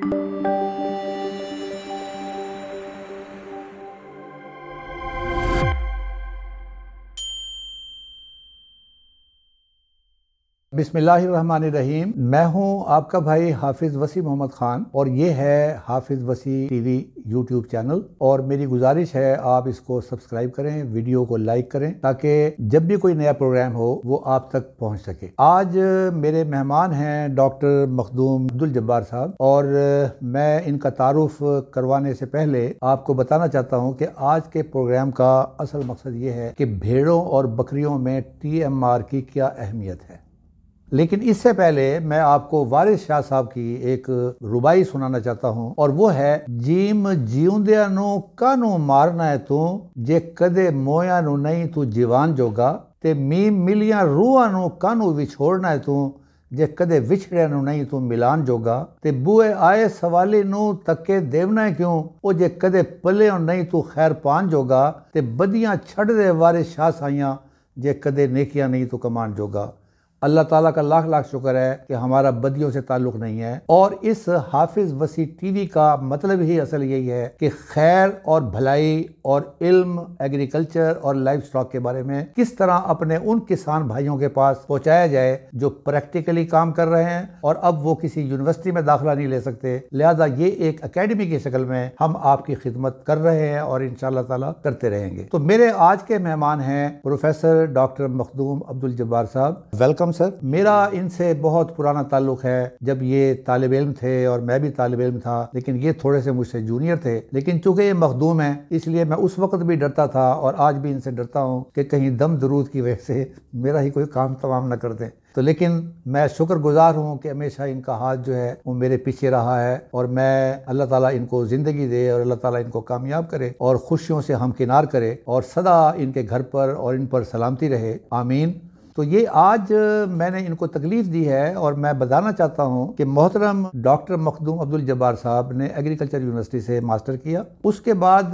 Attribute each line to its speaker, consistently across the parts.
Speaker 1: Thank you. बिस्मिल्लाहिर्रहमानिर्रहीम मैं हूं आपका भाई हाफिज वसी मोहम्मद खान और ये है हाफिज वसी टीवी यूट्यूब चैनल और मेरी गुजारिश है आप इसको सब्सक्राइब करें वीडियो को लाइक करें ताकि जब भी कोई नया प्रोग्राम हो वो आप तक पहुंच सके आज मेरे मेहमान हैं डॉक्टर मखदूम अब्दुल जब्बार साहब और मैं इनका तारुफ करवाने से पहले आपको बताना चाहता हूँ कि आज के प्रोग्राम का असल मकसद ये है कि भेड़ों और बकरियों में टी की क्या अहमियत है लेकिन इससे पहले मैं आपको वारिस शाह साहब की एक रुबाई सुनाना चाहता हूँ और वो है जीम जीवंदिया नु कानू मारना है तू जे कदे मोया नु नहीं तू जीवान जोगा ते मीम मिलियां रूहां नु कानू विछोड़ना है तू ਜੇ ਕਦੇ ਵਿਛੜਿਆ ਨੂੰ ਨਹੀਂ ਤੂੰ ਮਿਲਾਨ ਜੋਗਾ ਤੇ ਬੂਏ ਆਏ ਸਵਾਲੇ ਨੂੰ ਤੱਕੇ ਦੇਵਣਾ ਕਿਉਂ ਉਹ ਜੇ ਕਦੇ ਪੱਲਿਓ ਨਹੀਂ ਤੂੰ ਖੈਰ ਪਾਣ ਜੋਗਾ ਤੇ ਬਦੀਆਂ ਛੱਡ ਦੇ ਵਾਰਿਸ ਸ਼ਾਹ ਸਾਈਆਂ ਜੇ ਕਦੇ ਨੇਕੀਆਂ ਨਹੀਂ ਤੂੰ ਕਮਾਣ ਜੋਗਾ अल्लाह ताला का लाख लाख शुक्र है कि हमारा बदियों से ताल्लुक़ नहीं है और इस हाफिज वसी टीवी का मतलब ही असल यही है कि खैर और भलाई और इल्म एग्रीकल्चर और लाइफ स्टॉक के बारे में किस तरह अपने उन किसान भाइयों के पास पहुंचाया जाए जो प्रैक्टिकली काम कर रहे हैं और अब वो किसी यूनिवर्सिटी में दाखिला नहीं ले सकते लिहाजा ये एक अकेडमी की शक्ल में हम आपकी खिदमत कर रहे हैं और इन ताला करते रहेंगे तो मेरे आज के मेहमान हैं प्रोफेसर डॉक्टर मखदूम अब्दुल जब्बार साहब वेलकम वेलकम सर मेरा इनसे बहुत पुराना ताल्लुक है जब ये तालब इम थे और मैं भी तालब इम था लेकिन ये थोड़े से मुझसे जूनियर थे लेकिन चूंकि ये मखदूम है इसलिए मैं उस वक्त भी डरता था और आज भी इनसे डरता हूँ कि कहीं दम दरूद की वजह से मेरा ही कोई काम तमाम न कर दें तो लेकिन मैं शुक्रगुजार हूँ कि हमेशा इनका हाथ जो है वो मेरे पीछे रहा है और मैं अल्लाह ताला इनको ज़िंदगी दे और अल्लाह ताला इनको कामयाब करे और खुशियों से हमकिनार करे और सदा इनके घर पर और इन पर सलामती रहे आमीन तो ये आज मैंने इनको तकलीफ दी है और मैं बताना चाहता हूँ कि मोहतरम डॉक्टर मखदूम अब्दुल जब्बार साहब ने एग्रीकल्चर यूनिवर्सिटी से मास्टर किया उसके बाद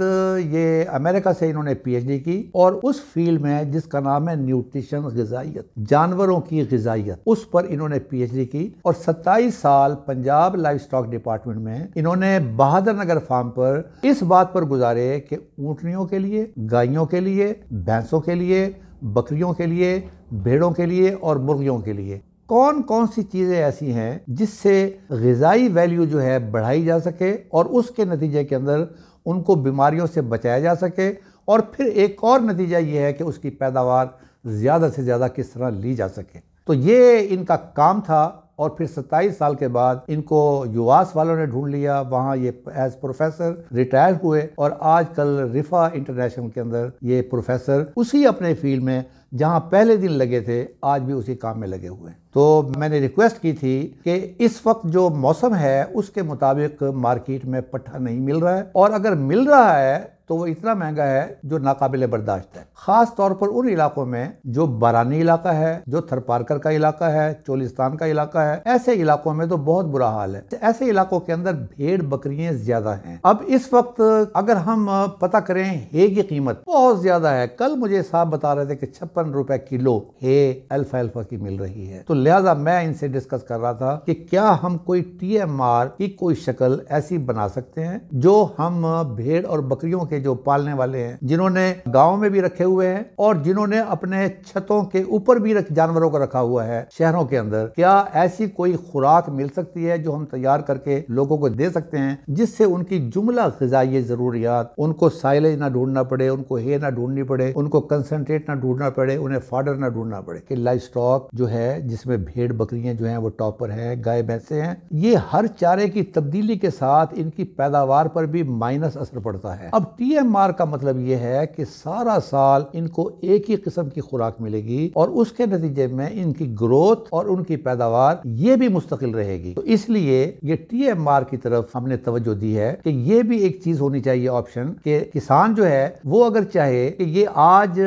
Speaker 1: ये अमेरिका से इन्होंने पीएचडी की और उस फील्ड में जिसका नाम है न्यूट्रिशन गजाइत जानवरों की गजाइत उस पर इन्होंने पी की और सत्ताईस साल पंजाब लाइफ स्टॉक डिपार्टमेंट में इन्होंने बहादुर नगर फार्म पर इस बात पर गुजारे कि ऊँटनियों के लिए गायों के लिए भैंसों के लिए बकरियों के लिए भेड़ों के लिए और मुर्गियों के लिए कौन कौन सी चीज़ें ऐसी हैं जिससे गज़ाई वैल्यू जो है बढ़ाई जा सके और उसके नतीजे के अंदर उनको बीमारियों से बचाया जा सके और फिर एक और नतीजा ये है कि उसकी पैदावार ज़्यादा से ज़्यादा किस तरह ली जा सके तो ये इनका काम था और फिर 27 साल के बाद इनको युवास वालों ने ढूंढ लिया वहाँ ये एज प्रोफेसर रिटायर हुए और आजकल रिफा इंटरनेशनल के अंदर ये प्रोफेसर उसी अपने फील्ड में जहाँ पहले दिन लगे थे आज भी उसी काम में लगे हुए हैं तो मैंने रिक्वेस्ट की थी कि इस वक्त जो मौसम है उसके मुताबिक मार्केट में पट्टा नहीं मिल रहा है और अगर मिल रहा है तो वो इतना महंगा है जो नाकाबिल बर्दाश्त है खास तौर पर उन इलाकों में जो बारानी इलाका है जो थरपारकर का इलाका है चोलिस्तान का इलाका है ऐसे इलाकों में तो बहुत बुरा हाल है तो ऐसे इलाकों के अंदर भेड़ बकरियां ज्यादा हैं अब इस वक्त अगर हम पता करें हे की कीमत बहुत ज्यादा है कल मुझे साहब बता रहे थे कि छप्पन रुपए किलो हे अल्फा अल्फा की मिल रही है तो लिहाजा मैं इनसे डिस्कस कर रहा था कि क्या हम कोई टी की कोई शक्ल ऐसी बना सकते हैं जो हम भेड़ और बकरियों के जो पालने वाले हैं जिन्होंने गांव में भी रखे हुए हैं और जिन्होंने अपने छतों के ऊपर भी रख, जानवरों को रखा हुआ है शहरों के अंदर क्या ऐसी कोई खुराक मिल सकती है जो हम तैयार करके लोगों को दे सकते हैं जिससे उनकी जुमला गजाई जरूरियात उनको साइलेज ना ढूंढना पड़े उनको हे ना ढूंढनी पड़े उनको कंसनट्रेट ना ढूंढना पड़े उन्हें फाडर ना ढूंढना पड़े कि लाइफ स्टॉक जो है जिसमें भेड़ बकरियां जो है वो टॉपर हैं गाय भैंसे हैं ये हर चारे की तब्दीली के साथ इनकी पैदावार पर भी माइनस असर पड़ता है अब पी एम आर का मतलब यह है कि सारा साल इनको एक ही किस्म की खुराक मिलेगी और उसके नतीजे में इनकी ग्रोथ और उनकी पैदावार ये भी मुस्तकिल रहेगी तो इसलिए ये टी एम आर की तरफ हमने तवज्जो दी है कि ये भी एक चीज होनी चाहिए ऑप्शन कि किसान जो है वो अगर चाहे कि ये आज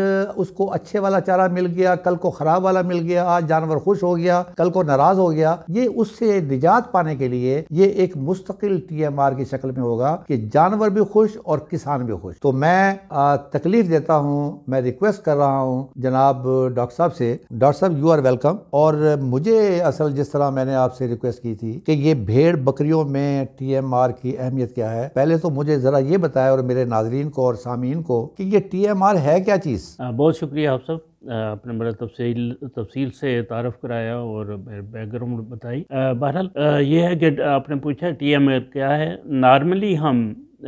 Speaker 1: उसको अच्छे वाला चारा मिल गया कल को खराब वाला मिल गया आज जानवर खुश हो गया कल को नाराज हो गया ये उससे निजात पाने के लिए ये एक मुस्तकिल टी एम आर की शक्ल में होगा कि जानवर भी खुश और किसान भी खुश तो मैं तकलीफ देता हूँ मैं रिक्वेस्ट कर रहा हूँ जनाब डॉक्टर साहब से डॉक्टर साहब यू आर वेलकम और मुझे असल जिस तरह मैंने आपसे रिक्वेस्ट की थी कि ये भेड़ बकरियों में टी एम आर की अहमियत क्या है पहले तो मुझे जरा ये बताया और मेरे नाजरीन को और सामीन को कि ये टी
Speaker 2: एम आर है क्या चीज़ बहुत शुक्रिया आप सब आपने बड़ा तफसील तफसील से तारफ़ कराया और बैकग्राउंड बताई बहरहाल ये है कि आपने पूछा टी एम आर क्या है नॉर्मली हम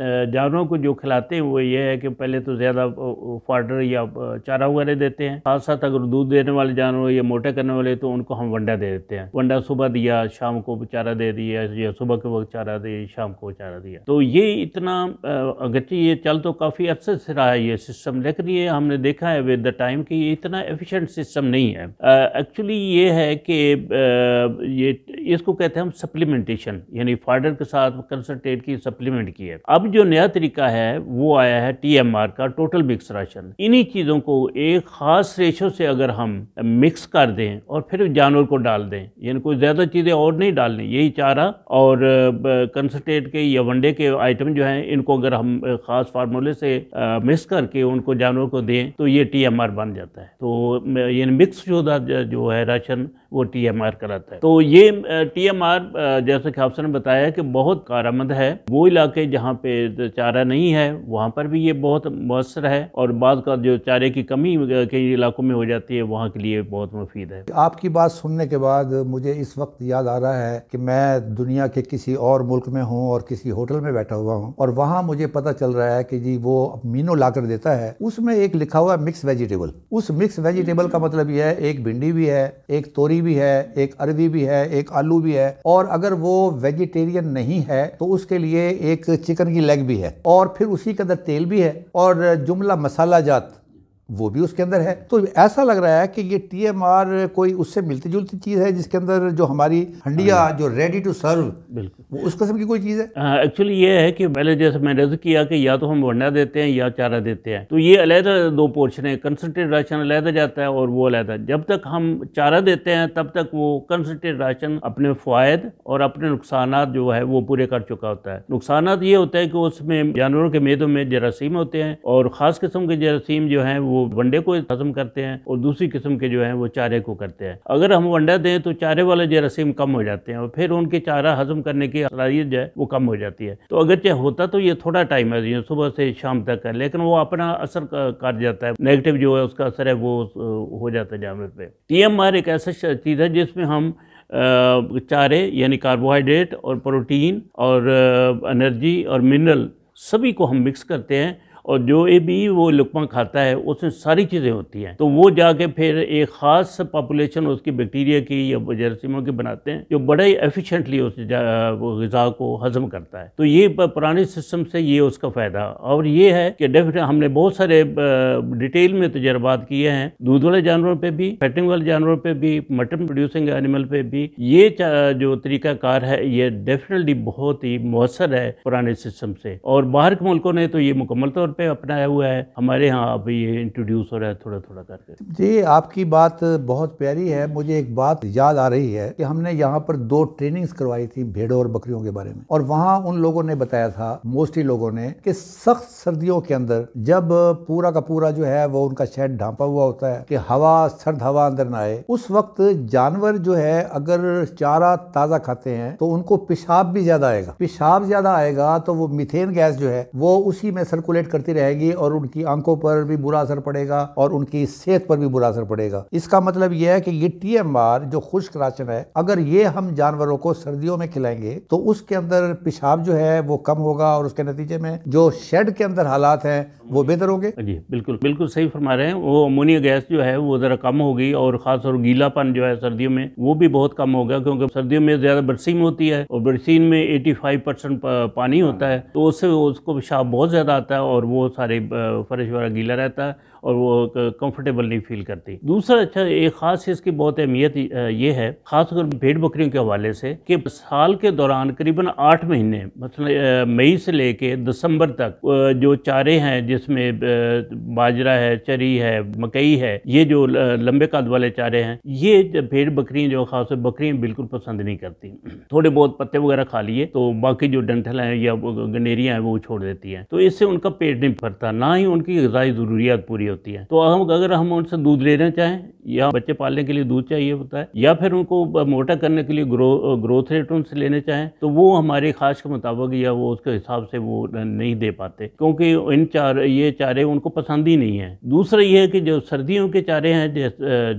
Speaker 2: जानवरों को जो खिलाते हैं वो ये है कि पहले तो ज़्यादा फाडर या चारा वगैरह देते हैं साथ साथ अगर दूध देने वाले जानवर या मोटे करने वाले तो उनको हम वंडा दे देते हैं वंडा सुबह दिया शाम को चारा दे दिया या सुबह के वक्त चारा दिया शाम को चारा दिया तो ये इतना अगर ये चल तो काफ़ी अच्छे से रहा है ये सिस्टम लेकिन ये हमने देखा है विद द टाइम कि ये इतना एफिशेंट सिस्टम नहीं है एक्चुअली ये है कि ये इसको कहते हैं हम सप्लीमेंटेशन यानी फाडर के साथ कंसनट्रेट की सप्लीमेंट की है अब जो नया तरीका है वो आया है आर का टोटल मिक्स राशन इन्हीं चीज़ों को एक खास रेशो से अगर हम मिक्स कर दें और फिर जानवर को डाल दें यानी कोई ज़्यादा चीज़ें और नहीं डालनी यही चारा और कंसनट्रेट के या वनडे के आइटम जो हैं इनको अगर हम ख़ास फार्मूले से मिक्स करके उनको जानवर को दें तो ये टी बन जाता है तो यानी मिक्स शुदा जो है राशन वो टी एम आर कराता है तो ये टी एम आर जैसे कि आपने बताया कि बहुत कारामद है वो इलाके जहाँ पे चारा नहीं है वहाँ पर भी ये बहुत मौसर है और बाद का जो चारे की कमी कई इलाकों में हो जाती है वहाँ के लिए बहुत मुफीद है
Speaker 1: आपकी बात सुनने के बाद मुझे इस वक्त याद आ रहा है कि मैं दुनिया के किसी और मुल्क में हूँ और किसी होटल में बैठा हुआ हूँ और वहाँ मुझे पता चल रहा है कि जी वो मीनो ला देता है उसमें एक लिखा हुआ मिक्स वेजिटेबल उस मिक्स वेजिटेबल का मतलब यह है एक भिंडी भी है एक तोरी पूरी भी है एक अरवी भी है एक आलू भी है और अगर वो वेजिटेरियन नहीं है तो उसके लिए एक चिकन की लेग भी है और फिर उसी के अंदर तेल भी है और जुमला मसाला जात वो भी उसके अंदर है तो ऐसा लग रहा है कि ये टीएमआर कोई उससे मिलती जुलती चीज़ है जिसके अंदर जो हमारी हंडिया हाँ जो रेडी टू सर्व बिल्कुल वो उस कस्म की कोई चीज़
Speaker 2: है एक्चुअली ये है कि पहले जैसे मैंने रज किया कि या तो हम वंडा देते हैं या चारा देते हैं तो ये अलहदा दो पोर्शन है कंसनट्रेट राशन अलहदा जाता है और वो अलहदा जब तक हम चारा देते हैं तब तक वो कंसनट्रेट राशन अपने फ़ायद और अपने नुकसान जो है वो पूरे कर चुका होता है नुकसान ये होता है कि उसमें जानवरों के मेदों में जरासीम होते हैं और ख़ास किस्म के जरासीम जो हैं वो वो वनडे को खत्म करते हैं और दूसरी किस्म के जो है वो चारे को करते हैं अगर हम वंडा दें तो चारे वाले जरासीम कम हो जाते हैं और फिर उनके चारा हजम करने की सलाहियत जो है वो कम हो जाती है तो अगर चाहे होता तो ये थोड़ा टाइम है सुबह से शाम तक है लेकिन वो अपना असर कर जाता है नेगेटिव जो है उसका असर है वो हो जाता है जानवर पर टीएमआर एक ऐसा चीज़ है जिसमें हम चारे यानी कार्बोहाइड्रेट और प्रोटीन और एनर्जी और मिनरल सभी को हम मिक्स करते हैं और जो ये भी वो लुकमा खाता है उसमें सारी चीज़ें होती हैं तो वो जाके फिर एक ख़ास पॉपुलेशन उसकी बैक्टीरिया की या जरसीमों की बनाते हैं जो बड़े एफिशिएंटली उस गज़ा को हजम करता है तो ये पुराने सिस्टम से ये उसका फ़ायदा और ये है कि डेफिनेट हमने बहुत सारे डिटेल में तजर्बात किए हैं दूध वाले जानवरों पर भी फैटिंग वाले जानवरों पर भी मटन प्रोड्यूसिंग एनिमल पर भी ये जो तरीकाकार है ये डेफिनेटली बहुत ही मौसर है पुराने सिस्टम से और बाहर के मुल्कों ने तो ये मुकम्मल तौर पे अपनाया हुआ है हमारे यहाँ अभी ये इंट्रोड्यूस हो रहा है थोड़ा थोड़ा करके जी
Speaker 1: आपकी बात बहुत प्यारी है मुझे एक बात याद आ रही है कि हमने यहाँ पर दो ट्रेनिंग्स करवाई थी भेड़ों और बकरियों के बारे में और वहाँ उन लोगों ने बताया था मोस्टली लोगों ने कि सख्त सर्दियों के अंदर जब पूरा का पूरा जो है वो उनका शेड ढांपा हुआ होता है कि हवा सर्द हवा अंदर ना आए उस वक्त जानवर जो है अगर चारा ताजा खाते हैं तो उनको पेशाब भी ज्यादा आएगा पेशाब ज्यादा आएगा तो वो मिथेन गैस जो है वो उसी में सर्कुलेट करती करती रहेगी और उनकी आंखों पर भी बुरा असर पड़ेगा और उनकी सेहत पर भी बुरा असर पड़ेगा इसका मतलब यह है कि ये टी जो खुश्क राशन है अगर ये हम जानवरों को सर्दियों में खिलाएंगे तो उसके अंदर पेशाब जो है वो कम होगा और उसके नतीजे में जो शेड के अंदर हालात हैं वो बेहतर होंगे जी
Speaker 2: बिल्कुल बिल्कुल सही फरमा रहे हैं वो अमोनिया गैस जो है वो ज़रा कम होगी और खास और गीलापन जो है सर्दियों में वो भी बहुत कम होगा क्योंकि सर्दियों में ज़्यादा बरसीम होती है और बरसीम में 85 परसेंट पानी होता है तो उससे उसको पेशाब बहुत ज़्यादा आता है और वो सारे फ़र्श वगैरह गीला रहता है और वो कंफर्टेबल नहीं फील करती दूसरा अच्छा एक ख़ास इसकी बहुत अहमियत ये है खासकर भेड़ बकरियों के हवाले से कि साल के दौरान करीबन आठ महीने मतलब मई से लेके दिसंबर तक जो चारे हैं जिसमें बाजरा है चरी है मकई है ये जो लंबे काद वाले चारे हैं ये भेड़ बकरियाँ जो खासकर बकरियाँ बिल्कुल पसंद नहीं करती थोड़े बहुत पत्ते वगैरह खा लिए तो बाकी जो डंठल हैं या गनेरियाँ हैं वो छोड़ देती हैं तो इससे उनका पेट नहीं भरता ना ही उनकी गजाई ज़रूरियात पूरी होती है तो हम अगर हम उनसे दूध लेना चाहें या बच्चे पालने के लिए दूध चाहिए होता है या फिर उनको मोटा करने के लिए ग्रो ग्रोथ रेट उनसे लेने चाहें तो वो हमारे खास के मुताबिक या वो उसके हिसाब से वो नहीं दे पाते क्योंकि इन चार ये चारे उनको पसंद ही नहीं है दूसरा ये है कि जो सर्दियों के चारे हैं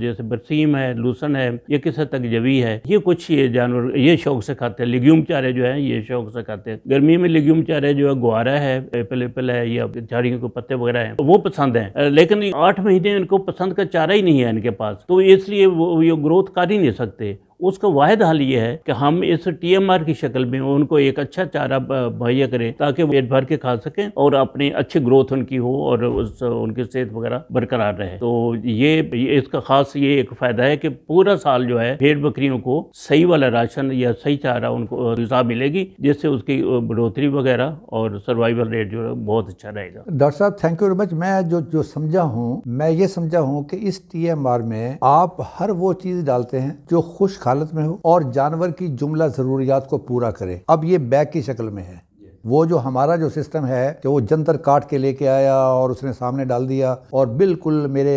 Speaker 2: जैसे बरसीम है लूसन है ये किस तक जवी है ये कुछ ये जानवर ये शौक से खाते हैं लिग्यूम चारे जो है ये शौक से खाते हैं गर्मी में लिग्यूम चारे जो है गुआरा है एपल एपल है या झाड़ियों के पत्ते वगैरह हैं वो पसंद है लेकिन आठ महीने इनको पसंद का चारा ही नहीं है इनके पास तो इसलिए वो ये ग्रोथ कर ही नहीं सकते उसका वाद हल ये है कि हम इस टीएमआर की शक्ल में उनको एक अच्छा चारा मुहैया करें ताकि पेट भर के खा सकें और अपनी अच्छी ग्रोथ उनकी हो और उस उनकी सेहत वगैरह बरकरार रहे तो ये, इसका खास ये एक फायदा है कि पूरा साल जो है भेड़ बकरियों को सही वाला राशन या सही चारा उनको गजा मिलेगी जिससे उसकी बढ़ोतरी वगैरह और सर्वाइवल रेट जो है बहुत अच्छा रहेगा
Speaker 1: डॉक्टर साहब थैंक यू वेरी मच मैं जो जो समझा हूँ मैं ये समझा हूँ कि इस टीएमआर में आप हर वो चीज डालते हैं जो खुश खा हालत में हो और जानवर की जुमला ज़रूरियात को पूरा करे अब ये बैग की शक्ल में है वो जो हमारा जो सिस्टम है कि वो जंतर काट के लेके आया और उसने सामने डाल दिया और बिल्कुल मेरे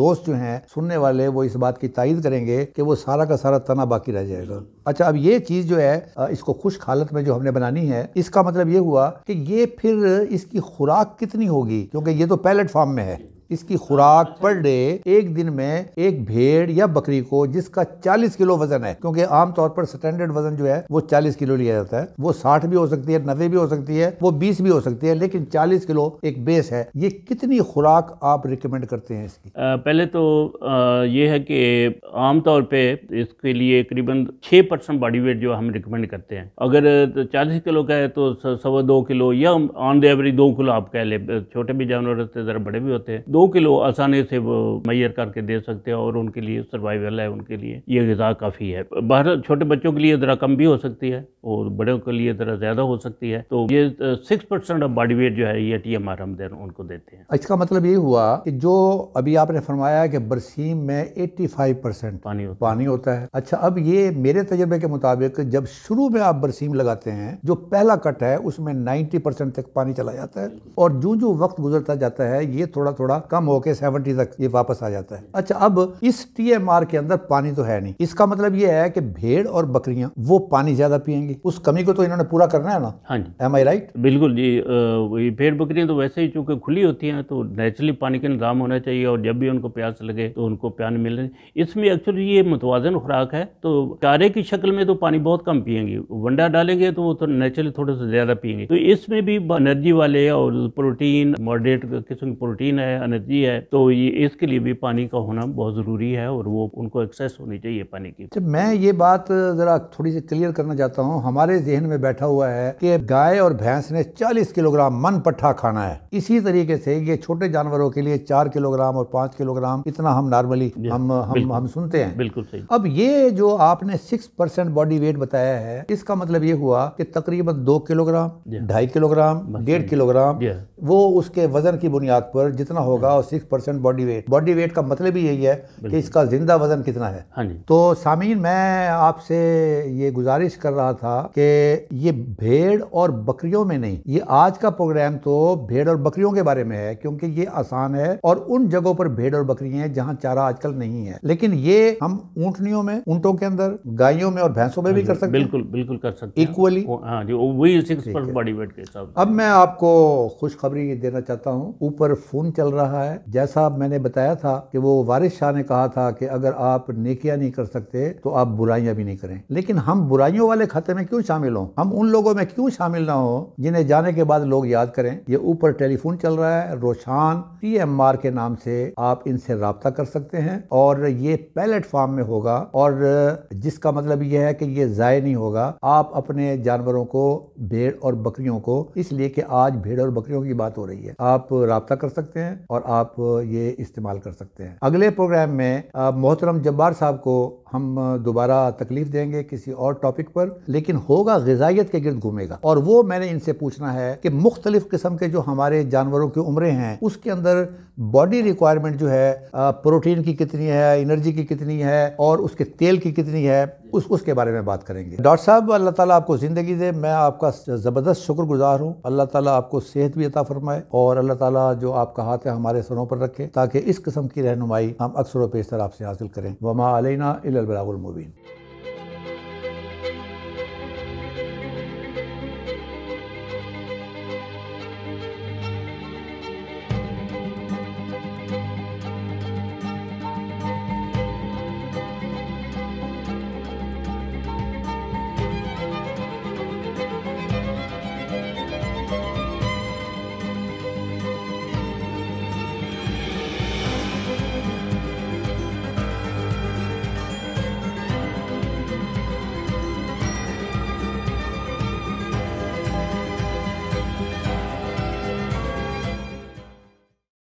Speaker 1: दोस्त जो हैं सुनने वाले वो इस बात की तायद करेंगे कि वो सारा का सारा तना बाकी रह जाएगा अच्छा अब ये चीज़ जो है इसको खुश हालत में जो हमने बनानी है इसका मतलब ये हुआ कि ये फिर इसकी खुराक कितनी होगी क्योंकि ये तो पैलेट फार्म में है इसकी खुराक पर डे एक दिन में एक भेड़ या बकरी को जिसका 40 किलो वजन है क्योंकि आमतौर पर स्टैंडर्ड वजन जो है वो 40 किलो लिया जाता है वो 60 भी हो सकती है नब्बे भी हो सकती है वो 20 भी हो सकती है लेकिन 40 किलो एक बेस है ये कितनी खुराक आप रिकमेंड करते हैं इसकी
Speaker 2: आ, पहले तो आ, ये है कि आमतौर पर इसके लिए करीबन छः परसेंट बॉडी वेट जो हम रिकमेंड करते हैं अगर चालीस किलो का है तो सवा दो किलो या ऑन द एवरेज दो किलो आप कह ले छोटे भी जानवर होते हैं ज़रा बड़े भी होते हैं दो किलो आसानी से वो मैयर करके दे सकते हैं और उनके लिए सर्वाइवल है उनके लिए ये गज़ा काफ़ी है बाहर छोटे बच्चों के लिए ज़रा कम भी हो सकती है और बड़ों के लिए ज़रा ज़्यादा हो सकती है तो ये six percent of body weight जो है ये टी एम आर हम देन उनको देते
Speaker 1: हैं इसका मतलब ये हुआ कि जो अभी आपने फरमाया कि बरसीम में एट्टी फाइव परसेंट पानी होता पानी होता है अच्छा अब ये मेरे तजर्बे के मुताबिक जब शुरू में आप बरसीम लगाते हैं जो पहला कट है उसमें नाइन्टी परसेंट तक पानी चला जाता है और जो जो वक्त गुजरता जाता है ये थोड़ा थोड़ा कम होकर सेवेंटी तक ये वापस आ जाता है अच्छा अब इस टीएमआर के अंदर पानी तो है नहीं इसका मतलब ये है कि भेड़ और बकरियां वो पानी ज्यादा पियेंगी उस कमी को तो इन्होंने पूरा करना है ना हाँ जी एम आई राइट
Speaker 2: बिल्कुल जी वही भेड़ बकरियां तो वैसे ही चूंकि खुली होती हैं तो नेचुरली पानी का इंतजाम होना चाहिए और जब भी उनको प्यास लगे तो उनको प्यान मिल रहे इसमें एक्चुअली ये मुतवाजन खुराक है तो चारे की शक्ल में तो पानी बहुत कम पियेंगी वंडा डालेंगे तो वो तो नेचुरली थोड़ा सा ज्यादा पियेंगे तो इसमें भी एनर्जी वाले और प्रोटीन मॉडरेट किस्म की प्रोटीन है एलर्जी है तो ये इसके लिए भी पानी का होना बहुत ज़रूरी है और वो उनको एक्सेस होनी चाहिए पानी की जब
Speaker 1: अच्छा, मैं ये बात ज़रा थोड़ी सी क्लियर करना चाहता हूँ हमारे जहन में बैठा हुआ है कि गाय और भैंस ने चालीस किलोग्राम मन पट्ठा खाना है इसी तरीके से ये छोटे जानवरों के लिए चार किलोग्राम और पाँच किलोग्राम इतना हम नॉर्मली हम हम हम सुनते हैं बिल्कुल सही अब ये जो आपने सिक्स परसेंट बॉडी वेट बताया है इसका मतलब ये हुआ कि तकरीबन दो किलोग्राम ढाई किलोग्राम डेढ़ किलोग्राम वो उसके वजन की बुनियाद पर जितना होगा होगा और six percent body weight body weight का मतलब ही यही है कि इसका जिंदा वजन कितना है हाँ जी तो सामीन मैं आपसे ये गुजारिश कर रहा था कि ये भेड़ और बकरियों में नहीं ये आज का प्रोग्राम तो भेड़ और बकरियों के बारे में है क्योंकि ये आसान है और उन जगहों पर भेड़ और बकरी है जहाँ चारा आजकल नहीं है लेकिन ये हम ऊँटनियों में ऊँटों के अंदर गायों में और भैंसों में हाँ भी कर सकते बिल्कुल बिल्कुल कर सकते इक्वली हाँ वही
Speaker 2: बॉडी वेट के हिसाब
Speaker 1: अब मैं आपको खुशखबरी देना चाहता हूँ ऊपर फोन चल रहा रहा है जैसा मैंने बताया था कि वो वारिस शाह ने कहा था कि अगर आप नेकियां नहीं कर सकते तो आप बुराइयां भी नहीं करें लेकिन हम बुराइयों वाले खाते में क्यों शामिल हों हम उन लोगों में क्यों शामिल ना हो जिन्हें जाने के बाद लोग याद करें ये ऊपर टेलीफोन चल रहा है रोशान टी के नाम से आप इनसे रबता कर सकते हैं और ये प्लेटफॉर्म में होगा और जिसका मतलब यह है कि ये ज़ाय नहीं होगा आप अपने जानवरों को भेड़ और बकरियों को इसलिए कि आज भेड़ और बकरियों की बात हो रही है आप रबता कर सकते हैं और और आप ये इस्तेमाल कर सकते हैं अगले प्रोग्राम में मोहतरम जब्बार साहब को हम दोबारा तकलीफ देंगे किसी और टॉपिक पर लेकिन होगा गजाइत के गिरद घूमेगा और वो मैंने इनसे पूछना है कि मुख्तलिफ किस्म के जो हमारे जानवरों की उम्रें हैं उसके अंदर बॉडी रिक्वायरमेंट जो है प्रोटीन की कितनी है एनर्जी की कितनी है और उसके तेल की कितनी है उस उसके बारे में बात करेंगे डॉक्टर साहब अल्लाह ताला आपको ज़िंदगी दे मैं आपका ज़बरदस्त शुक्रगुजार हूँ अल्लाह ताला आपको सेहत भी अता फरमाए और अल्लाह ताला जो आपका हाथ है हमारे सरों पर रखे ताकि इस किस्म की रहनुमाई हम अक्सर पेशतर आपसे हासिल करें वमा अलैना इलाबलामुबीन